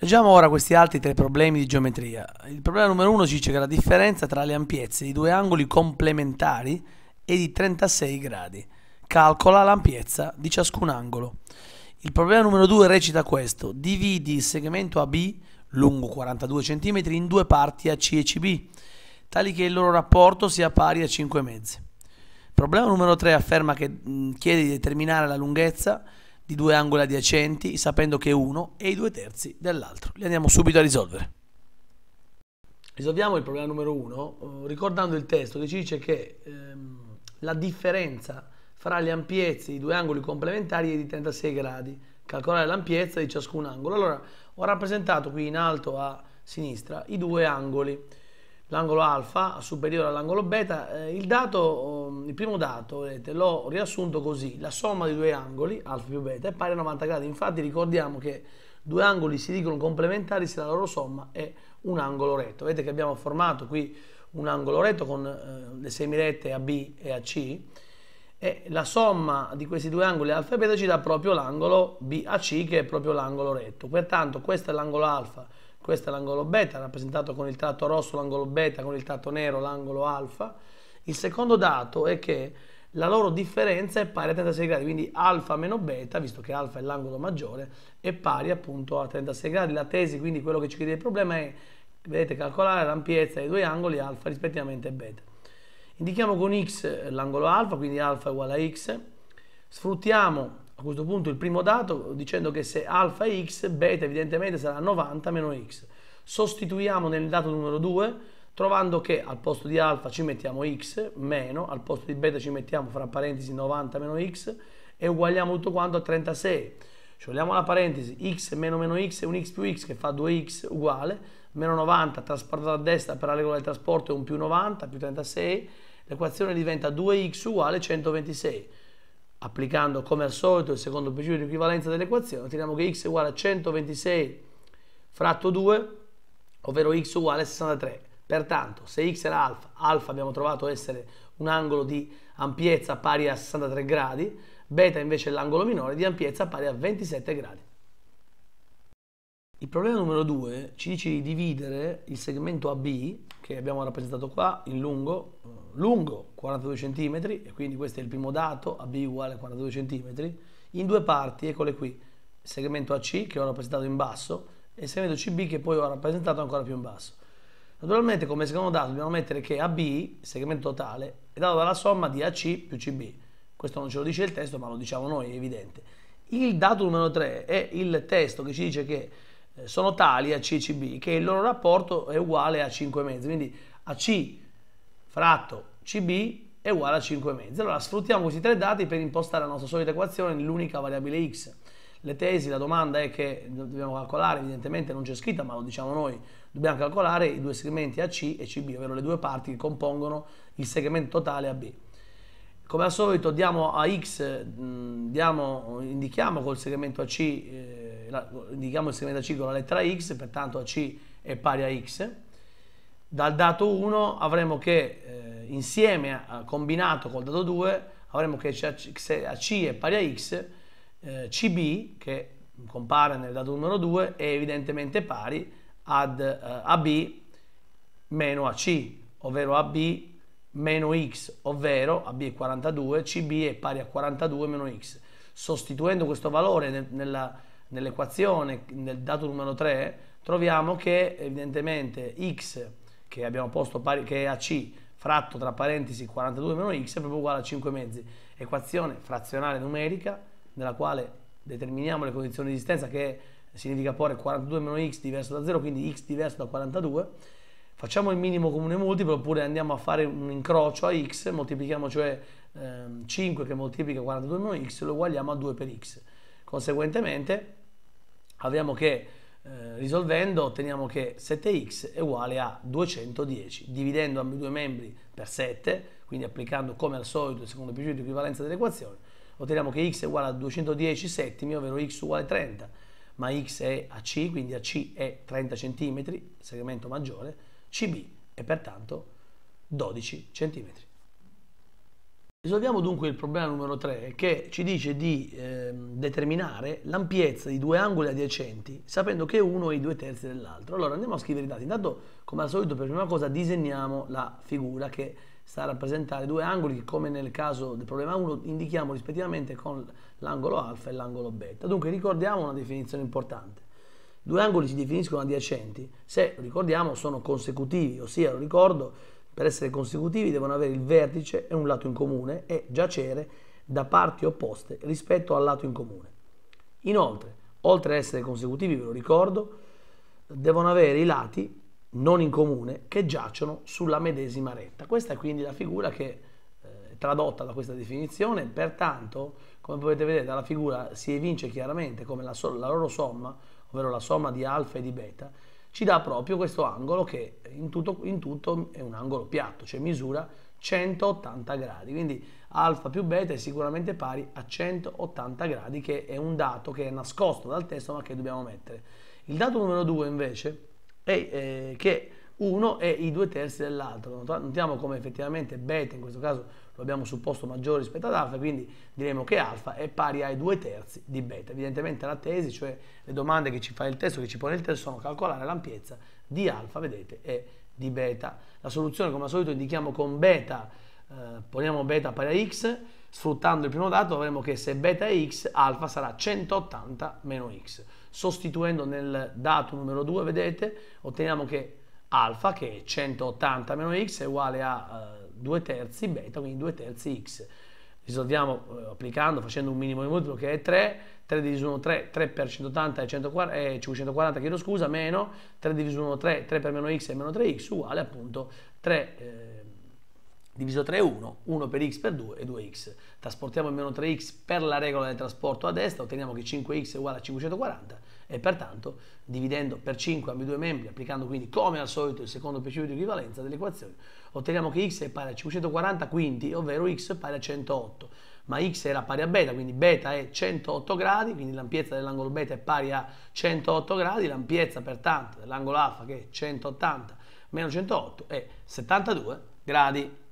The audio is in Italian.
Leggiamo ora questi altri tre problemi di geometria. Il problema numero 1 ci dice che la differenza tra le ampiezze di due angoli complementari è di 36 gradi. Calcola l'ampiezza di ciascun angolo. Il problema numero 2 recita questo. Dividi il segmento AB, lungo 42 cm, in due parti AC e CB, tali che il loro rapporto sia pari a 5 mezzi. Il problema numero 3 afferma che mh, chiede di determinare la lunghezza di due angoli adiacenti, sapendo che uno è i due terzi dell'altro. Li andiamo subito a risolvere. Risolviamo il problema numero uno eh, ricordando il testo che ci dice che ehm, la differenza fra le ampiezze di due angoli complementari è di 36 gradi. Calcolare l'ampiezza di ciascun angolo. Allora, ho rappresentato qui in alto a sinistra i due angoli l'angolo alfa superiore all'angolo beta, eh, il, dato, ehm, il primo dato vedete, l'ho riassunto così, la somma di due angoli, alfa più beta, è pari a 90 gradi, infatti ricordiamo che due angoli si dicono complementari se la loro somma è un angolo retto, vedete che abbiamo formato qui un angolo retto con eh, le semirette AB e AC e la somma di questi due angoli alfa e beta ci dà proprio l'angolo BAC che è proprio l'angolo retto, pertanto questo è l'angolo alfa questo è l'angolo beta, rappresentato con il tratto rosso l'angolo beta, con il tratto nero l'angolo alfa. Il secondo dato è che la loro differenza è pari a 36 gradi, quindi alfa meno beta, visto che alfa è l'angolo maggiore, è pari appunto a 36 gradi. La tesi, quindi quello che ci chiede il problema è, vedete, calcolare l'ampiezza dei due angoli alfa rispettivamente beta. Indichiamo con x l'angolo alfa, quindi alfa uguale a x. Sfruttiamo a questo punto il primo dato dicendo che se alfa è x, beta evidentemente sarà 90 meno x. Sostituiamo nel dato numero 2 trovando che al posto di alfa ci mettiamo x meno, al posto di beta ci mettiamo fra parentesi 90 meno x e ugualiamo tutto quanto a 36. Sciogliamo la parentesi, x meno meno x è un x più x che fa 2x uguale, meno 90 trasportato a destra per la regola del trasporto è un più 90 più 36, l'equazione diventa 2x uguale 126 applicando come al solito il secondo principio di equivalenza dell'equazione, otteniamo che x è uguale a 126 fratto 2, ovvero x uguale a 63. Pertanto, se x era alfa, alfa abbiamo trovato essere un angolo di ampiezza pari a 63 gradi, beta invece è l'angolo minore di ampiezza pari a 27 gradi. Il problema numero 2 ci dice di dividere il segmento AB, che abbiamo rappresentato qua in lungo, lungo 42 cm e quindi questo è il primo dato AB uguale a 42 cm in due parti eccole qui il segmento AC che ho rappresentato in basso e il segmento CB che poi ho rappresentato ancora più in basso naturalmente come secondo dato dobbiamo mettere che AB il segmento totale è dato dalla somma di AC più CB questo non ce lo dice il testo ma lo diciamo noi è evidente il dato numero 3 è il testo che ci dice che eh, sono tali AC e CB che il loro rapporto è uguale a 5 mezzi quindi AC fratto CB è uguale a 5 mezzi. Allora sfruttiamo questi tre dati per impostare la nostra solita equazione nell'unica variabile x. Le tesi, la domanda è che dobbiamo calcolare, evidentemente non c'è scritta, ma lo diciamo noi, dobbiamo calcolare i due segmenti AC e CB, ovvero le due parti che compongono il segmento totale AB. Come al solito diamo a x, diamo, indichiamo col segmento AC, eh, indichiamo il segmento AC con la lettera x, pertanto AC è pari a x, dal dato 1 avremo che eh, insieme a, combinato col dato 2 avremo che se AC è pari a x, eh, CB che compare nel dato numero 2 è evidentemente pari ad eh, AB meno AC, ovvero AB meno x, ovvero AB è 42, CB è pari a 42 meno x. Sostituendo questo valore nel, nell'equazione nel dato numero 3 troviamo che evidentemente x che abbiamo posto pari, che è a C fratto tra parentesi 42 meno x è proprio uguale a 5 mezzi. Equazione frazionale numerica nella quale determiniamo le condizioni di esistenza che significa porre 42 meno x diverso da 0, quindi x diverso da 42. Facciamo il minimo comune multiplo oppure andiamo a fare un incrocio a x, moltiplichiamo cioè ehm, 5 che moltiplica 42 meno x lo uguagliamo a 2 per x. Conseguentemente abbiamo che eh, risolvendo otteniamo che 7x è uguale a 210, dividendo ambedue due membri per 7, quindi applicando come al solito il secondo principio di equivalenza dell'equazione, otteniamo che x è uguale a 210 settimi, ovvero x uguale a 30, ma x è a c, quindi a c è 30 cm, segmento maggiore, cb è pertanto 12 cm. Risolviamo dunque il problema numero 3 che ci dice di eh, determinare l'ampiezza di due angoli adiacenti sapendo che uno è i due terzi dell'altro. Allora andiamo a scrivere i dati. Intanto come al solito per prima cosa disegniamo la figura che sta a rappresentare due angoli che come nel caso del problema 1 indichiamo rispettivamente con l'angolo alfa e l'angolo beta. Dunque ricordiamo una definizione importante. Due angoli si definiscono adiacenti se, ricordiamo, sono consecutivi, ossia, lo ricordo, per essere consecutivi devono avere il vertice e un lato in comune e giacere da parti opposte rispetto al lato in comune. Inoltre, oltre a essere consecutivi, ve lo ricordo, devono avere i lati non in comune che giacciono sulla medesima retta. Questa è quindi la figura che eh, è tradotta da questa definizione, pertanto, come potete vedere dalla figura si evince chiaramente come la, so la loro somma, ovvero la somma di alfa e di beta, ci dà proprio questo angolo che in tutto, in tutto è un angolo piatto, cioè misura 180 gradi. Quindi alfa più beta è sicuramente pari a 180 gradi, che è un dato che è nascosto dal testo ma che dobbiamo mettere. Il dato numero 2 invece è eh, che uno è i due terzi dell'altro. Notiamo come effettivamente beta in questo caso lo abbiamo supposto maggiore rispetto ad alfa, quindi diremo che alfa è pari ai due terzi di beta. Evidentemente la tesi, cioè le domande che ci fa il testo, che ci pone il testo, sono calcolare l'ampiezza di alfa, vedete, e di beta. La soluzione come al solito indichiamo con beta, eh, poniamo beta pari a x, sfruttando il primo dato avremo che se beta è x, alfa sarà 180 meno x. Sostituendo nel dato numero 2, vedete, otteniamo che alfa, che è 180 meno x, è uguale a... Eh, 2 terzi beta, quindi 2 terzi x. Risolviamo eh, applicando, facendo un minimo di multiplo che è 3, 3 diviso 1 3, 3 per 180 è, 140, è 540, chiedo scusa, meno 3 diviso 1 3, 3 per meno x è meno 3x uguale appunto 3 diviso 3 è 1, 1 per x per 2 e 2x. Trasportiamo il meno 3x per la regola del trasporto a destra, otteniamo che 5x è uguale a 540 e pertanto dividendo per 5 ambi i membri, applicando quindi come al solito il secondo principio di equivalenza dell'equazione, otteniamo che x è pari a 540 quinti, ovvero x è pari a 108, ma x era pari a beta, quindi beta è 108 gradi, quindi l'ampiezza dell'angolo beta è pari a 108 gradi, l'ampiezza pertanto dell'angolo alfa che è 180 meno 108 è 72 gradi.